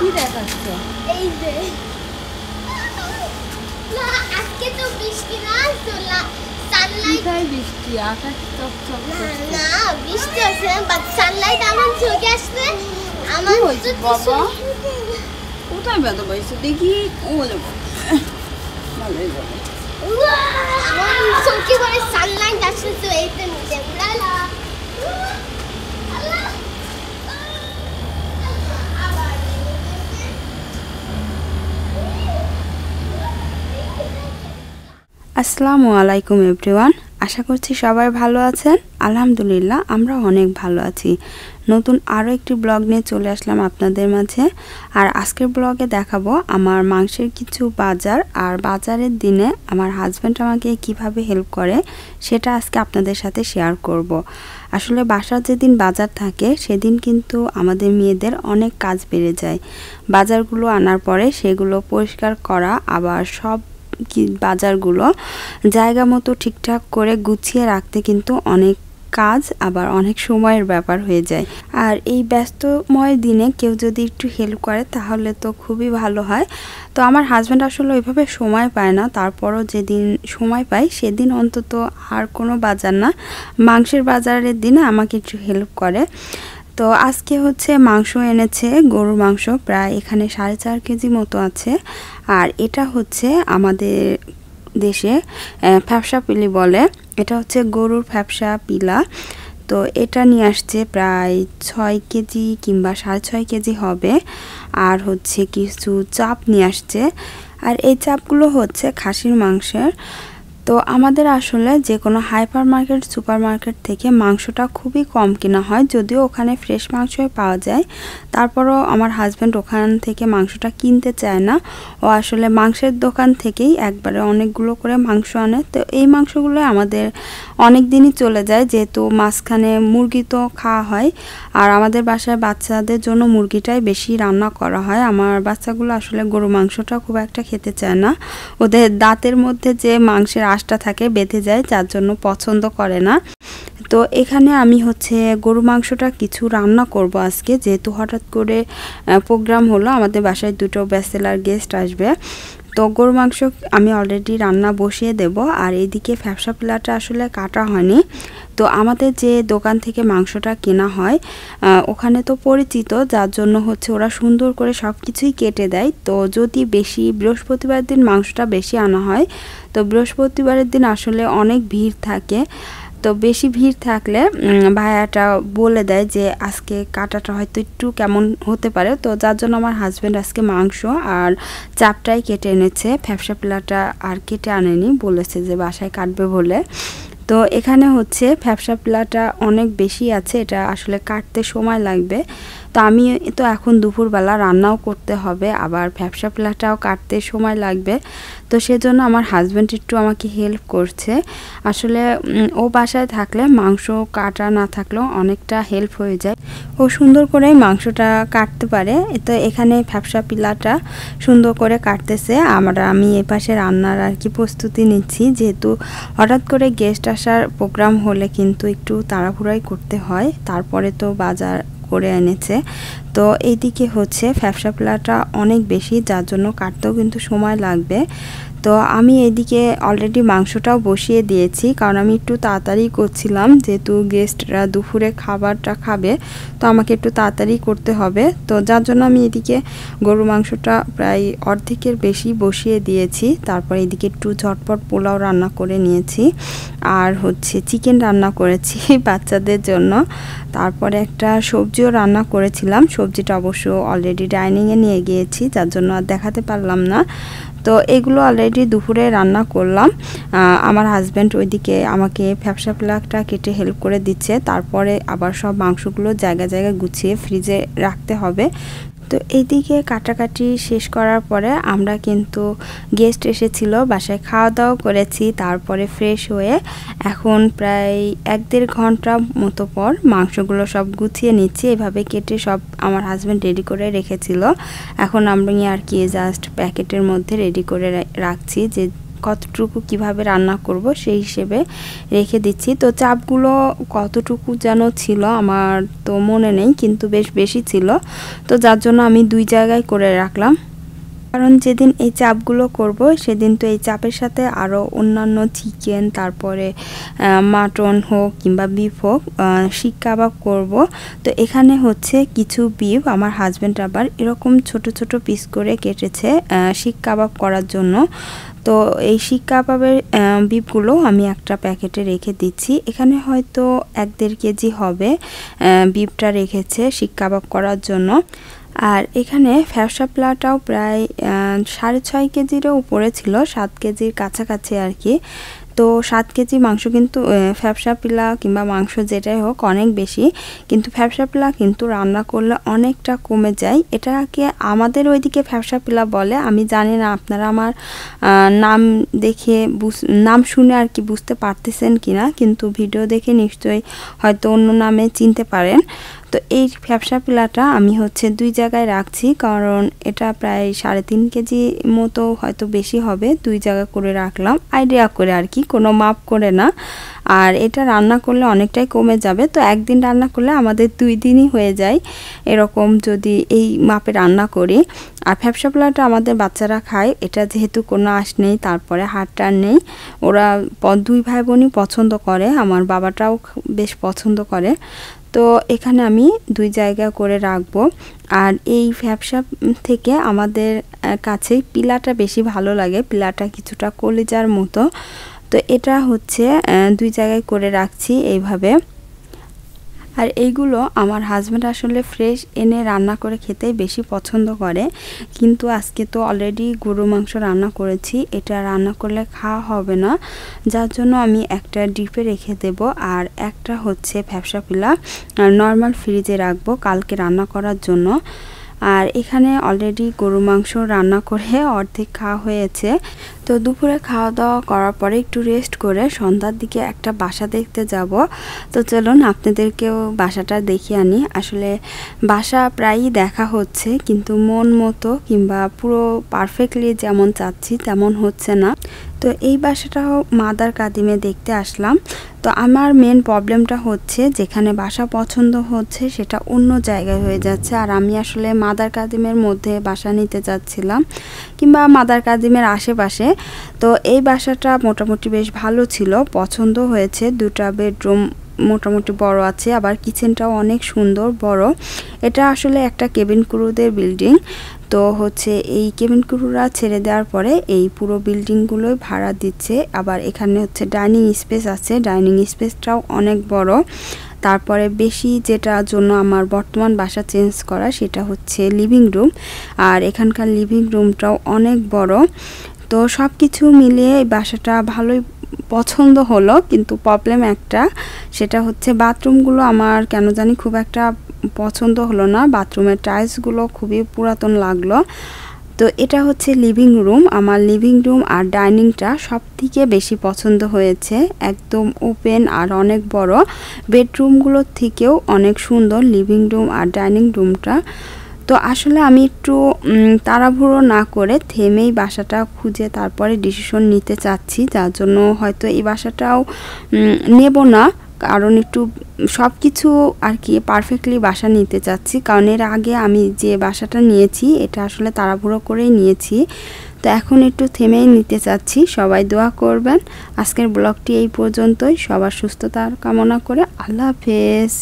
কি দেখাচ্ছ এই যে না আজকে তো বৃষ্টি না তো সানলাইট কোথায় বৃষ্টি আকাশ চকচক না বৃষ্টি আছে বাট সানলাইট আমার চোখে আসছে আমার তো বাবা কোথায় ব্যথা পাইছে দেখি ও যাবো ভালোই যাবে চোখে করে আসসালামু আলাইকুম এভরিওয়ান আশা করছি সবাই ভালো আছেন আলহামদুলিল্লাহ আমরা অনেক ভালো আছি নতুন আরও একটি ব্লগ নিয়ে চলে আসলাম আপনাদের মাঝে আর আজকের ব্লগে দেখাবো আমার মাংসের কিছু বাজার আর বাজারের দিনে আমার হাজব্যান্ড আমাকে কিভাবে হেল্প করে সেটা আজকে আপনাদের সাথে শেয়ার করব। আসলে বাসার যেদিন বাজার থাকে সেদিন কিন্তু আমাদের মেয়েদের অনেক কাজ বেড়ে যায় বাজারগুলো আনার পরে সেগুলো পরিষ্কার করা আবার সব বাজারগুলো জায়গা মতো ঠিকঠাক করে গুছিয়ে রাখতে কিন্তু অনেক কাজ আবার অনেক সময়ের ব্যাপার হয়ে যায় আর এই ব্যস্তময় দিনে কেউ যদি একটু হেল্প করে তাহলে তো খুবই ভালো হয় তো আমার হাজব্যান্ড আসলে ওইভাবে সময় পায় না তারপরও যেদিন সময় পাই সেদিন অন্তত আর কোনো বাজার না মাংসের বাজারের দিনে আমাকে একটু হেল্প করে তো আজকে হচ্ছে মাংস এনেছে গরুর মাংস প্রায় এখানে সাড়ে চার কেজি মতো আছে আর এটা হচ্ছে আমাদের দেশে ফ্যাপসা পিলি বলে এটা হচ্ছে গরুর ফ্যাপসা পিলা তো এটা নিয়ে আসছে প্রায় ছয় কেজি কিংবা সাড়ে ছয় কেজি হবে আর হচ্ছে কিছু চাপ নিয়ে আসছে আর এই চাপগুলো হচ্ছে খাসির মাংসের তো আমাদের আসলে যে কোনো হাইপার মার্কেট সুপার মার্কেট থেকে মাংসটা খুবই কম কেনা হয় যদিও ওখানে ফ্রেশ মাংসই পাওয়া যায় তারপরও আমার হাজব্যান্ড ওখান থেকে মাংসটা কিনতে চায় না ও আসলে মাংসের দোকান থেকেই একবারে অনেকগুলো করে মাংস আনে তো এই মাংসগুলো আমাদের অনেক দিনই চলে যায় যেহেতু মাঝখানে মুরগি তো খাওয়া হয় আর আমাদের বাসায় বাচ্চাদের জন্য মুরগিটাই বেশি রান্না করা হয় আমার বাচ্চাগুলো আসলে গরু মাংসটা খুব একটা খেতে চায় না ওদের দাঁতের মধ্যে যে মাংসের আঁশটা থাকে বেঁধে যায় যার জন্য পছন্দ করে না তো এখানে আমি হচ্ছে গরু মাংসটা কিছু রান্না করব আজকে যেহেতু হঠাৎ করে প্রোগ্রাম হলো আমাদের বাসায় দুটো ব্যাচেলার গেস্ট আসবে তো মাংস আমি অলরেডি রান্না বসিয়ে দেব আর এদিকে ফ্যাপসা পিলাটা আসলে কাটা হয়নি তো আমাদের যে দোকান থেকে মাংসটা কেনা হয় ওখানে তো পরিচিত যার জন্য হচ্ছে ওরা সুন্দর করে সব কিছুই কেটে দেয় তো যদি বেশি বৃহস্পতিবার দিন মাংসটা বেশি আনা হয় তো বৃহস্পতিবারের দিন আসলে অনেক ভিড় থাকে তো বেশি ভিড় থাকলে ভায়াটা বলে দেয় যে আজকে কাটাটা হয়তো একটু কেমন হতে পারে তো যার জন্য আমার হাজব্যান্ড আজকে মাংস আর চাপটাই কেটে এনেছে ফ্যাপসা পেলাটা আর কেটে আনেনি বলেছে যে বাসায় কাটবে বলে তো এখানে হচ্ছে ফ্যাপসা প্লাটা অনেক বেশি আছে এটা আসলে কাটতে সময় লাগবে তো আমি তো এখন দুপুরবেলা রান্নাও করতে হবে আবার ব্যবসা প্লাটাও কাটতে সময় লাগবে তো সেজন্য আমার হাজব্যান্ড একটু আমাকে হেল্প করছে আসলে ও বাসায় থাকলে মাংস কাটা না থাকলেও অনেকটা হেল্প হয়ে যায় ও সুন্দর করে মাংসটা কাটতে পারে তো এখানে ভ্যাপসা পিলাটা সুন্দর করে কাটতেছে আমরা আমি এপাশে রান্নার আর কি প্রস্তুতি নিচ্ছি যেহেতু হঠাৎ করে গেস্ট আসার প্রোগ্রাম হলে কিন্তু একটু তাড়াহুড়াই করতে হয় তারপরে তো বাজার করে এনেছে তো এইদিকে হচ্ছে ফ্যাপসা পোলাটা অনেক বেশি যার জন্য কাটতেও কিন্তু সময় লাগবে তো আমি এদিকে অলরেডি মাংসটাও বসিয়ে দিয়েছি কারণ আমি একটু তাড়াতাড়ি করছিলাম যেহেতু গেস্টরা দুপুরে খাবারটা খাবে তো আমাকে একটু তাড়াতাড়ি করতে হবে তো যার জন্য আমি এদিকে গরু মাংসটা প্রায় অর্ধেকের বেশি বসিয়ে দিয়েছি তারপর এদিকে একটু ঝটপট পোলাও রান্না করে নিয়েছি আর হচ্ছে চিকেন রান্না করেছি বাচ্চাদের জন্য তারপরে একটা সবজিও রান্না করেছিলাম সবজিটা অবশ্য অলরেডি ডাইনিংয়ে নিয়ে গিয়েছি যার জন্য আর দেখাতে পারলাম না তো এগুলো অলরেডি দুপুরে রান্না করলাম আমার হাজব্যান্ড ওইদিকে আমাকে ফ্যাপসা প্লাকটা কেটে হেল্প করে দিচ্ছে তারপরে আবার সব মাংসগুলো জায়গা জায়গায় গুছিয়ে ফ্রিজে রাখতে হবে তো এইদিকে কাটাকাটি শেষ করার পরে আমরা কিন্তু গেস্ট এসেছিল বাসায় খাওয়া দাওয়া করেছি তারপরে ফ্রেশ হয়ে এখন প্রায় এক দেড় ঘন্টা মতো পর মাংসগুলো সব গুছিয়ে নিচ্ছি এভাবে কেটে সব আমার হাজব্যান্ড রেডি করে রেখেছিল এখন আমি আর কি জাস্ট প্যাকেটের মধ্যে রেডি করে রাখছি যে কতটুকু কিভাবে রান্না করব সেই হিসেবে রেখে দিচ্ছি তো চাপগুলো কতটুকু যেন ছিল আমার তো মনে নেই কিন্তু বেশ বেশি ছিল তো যার জন্য আমি দুই জায়গায় করে রাখলাম কারণ যেদিন এই চাপগুলো করব সেদিন তো এই চাপের সাথে আরও অন্যান্য চিকেন তারপরে মাটন হোক কিংবা বিফ হোক শিক কাবাব করব তো এখানে হচ্ছে কিছু বিফ আমার হাজব্যান্ড আবার এরকম ছোট ছোট পিস করে কেটেছে শিক কাবাব করার জন্য তো এই শিক কাবাবের বিপগুলো আমি একটা প্যাকেটে রেখে দিচ্ছি এখানে হয়তো এক দেড় কেজি হবে বিপটা রেখেছে শিক কাবাব করার জন্য আর এখানে ফ্যাবসা প্লাটাও প্রায় সাড়ে ছয় কেজিরও উপরে ছিল সাত কেজির কাছাকাছি আর কি তো সাত কেজি মাংস কিন্তু ফ্যাপসা পিলা কিংবা মাংস যেটাই হোক অনেক বেশি কিন্তু ফ্যাপসা পিলা কিন্তু রান্না করলে অনেকটা কমে যায় এটাকে আমাদের ওইদিকে ফ্যাপসা পিলা বলে আমি জানি না আপনারা আমার নাম দেখে নাম শুনে আর কি বুঝতে পারতেছেন কিনা কিন্তু ভিডিও দেখে নিশ্চয়ই হয়তো অন্য নামে চিনতে পারেন তো এই ফ্যাপসা পিলাটা আমি হচ্ছে দুই জায়গায় রাখছি কারণ এটা প্রায় সাড়ে তিন কেজি মতো হয়তো বেশি হবে দুই জায়গা করে রাখলাম আইডিয়া করে আর কি কোনো মাপ করে না আর এটা রান্না করলে অনেকটাই কমে যাবে তো একদিন রান্না করলে আমাদের দুই দিনই হয়ে যায় এরকম যদি এই মাপে রান্না করি আর ফ্যাপসা পোলাটা আমাদের বাচ্চারা খায় এটা যেহেতু কোনো আঁশ নেই তারপরে হাটটা নেই ওরা দুই ভাই বোনই পছন্দ করে আমার বাবাটাও বেশ পছন্দ করে তো এখানে আমি দুই জায়গা করে রাখবো আর এই ফ্যাপসা থেকে আমাদের কাছে পিলাটা বেশি ভালো লাগে পিলাটা কিছুটা কলিজার মতো তো এটা হচ্ছে দুই জায়গায় করে রাখছি এইভাবে আর এইগুলো আমার হাজব্যান্ড আসলে ফ্রেশ এনে রান্না করে খেতে বেশি পছন্দ করে কিন্তু আজকে তো অলরেডি গরু মাংস রান্না করেছি এটা রান্না করলে খাওয়া হবে না যার জন্য আমি একটা ডিপে রেখে দেব আর একটা হচ্ছে ভ্যাবসা পিলা নর্মাল ফ্রিজে রাখবো কালকে রান্না করার জন্য আর এখানে অলরেডি গরু মাংস রান্না করে অর্ধেক খাওয়া হয়েছে তো দুপুরে খাওয়া দাওয়া করার পরে একটু রেস্ট করে সন্ধ্যার দিকে একটা বাসা দেখতে যাব তো চলুন আপনাদেরকেও বাসাটা দেখিয়ে আনি আসলে বাসা প্রায়ই দেখা হচ্ছে কিন্তু মন মতো কিংবা পুরো পারফেক্টলি যেমন চাচ্ছি তেমন হচ্ছে না তো এই বাসাটাও মাদার কাদিমে দেখতে আসলাম তো আমার মেন প্রবলেমটা হচ্ছে যেখানে বাসা পছন্দ হচ্ছে সেটা অন্য জায়গায় হয়ে যাচ্ছে আর আমি আসলে মাদার কাদিমের মধ্যে বাসা নিতে চাচ্ছিলাম কিংবা মাদার কাদিমের আশেপাশে তো এই বাসাটা মোটামুটি বেশ ভালো ছিল পছন্দ হয়েছে দুটা বেডরুম মোটামুটি বড় আছে আবার কিচেনটাও অনেক সুন্দর বড় এটা আসলে একটা কেবিন ক্রুদের বিল্ডিং তো হচ্ছে এই কেবিন ক্রুরা ছেড়ে দেওয়ার পরে এই পুরো বিল্ডিংগুলোই ভাড়া দিচ্ছে আবার এখানে হচ্ছে ডাইনিং স্পেস আছে ডাইনিং স্পেসটাও অনেক বড় তারপরে বেশি যেটা জন্য আমার বর্তমান বাসা চেঞ্জ করা সেটা হচ্ছে লিভিং রুম আর এখানকার লিভিং রুমটাও অনেক বড় তো সব কিছু মিলিয়ে এই বাসাটা ভালোই পছন্দ হলো কিন্তু প্রবলেম একটা সেটা হচ্ছে বাথরুমগুলো আমার কেন জানি খুব একটা পছন্দ হলো না বাথরুমের টাইলসগুলো খুবই পুরাতন লাগলো তো এটা হচ্ছে লিভিং রুম আমার লিভিং রুম আর ডাইনিংটা সব থেকে বেশি পছন্দ হয়েছে একদম ওপেন আর অনেক বড় বেডরুমগুলোর থেকেও অনেক সুন্দর লিভিং রুম আর ডাইনিং রুমটা তো আসলে আমি একটু তাড়াহুড়ো না করে থেমেই বাসাটা খুঁজে তারপরে ডিসিশন নিতে চাচ্ছি যার জন্য হয়তো এই বাসাটাও নেব না কারণ একটু সব কিছু আর কি পারফেক্টলি বাসা নিতে চাচ্ছি কারণ এর আগে আমি যে বাসাটা নিয়েছি এটা আসলে তাড়াহুড়ো করেই নিয়েছি তো এখন একটু থেমেই নিতে চাচ্ছি সবাই দোয়া করবেন আজকের ব্লগটি এই পর্যন্তই সবার সুস্থতার কামনা করে আল্লাহ হাফেজ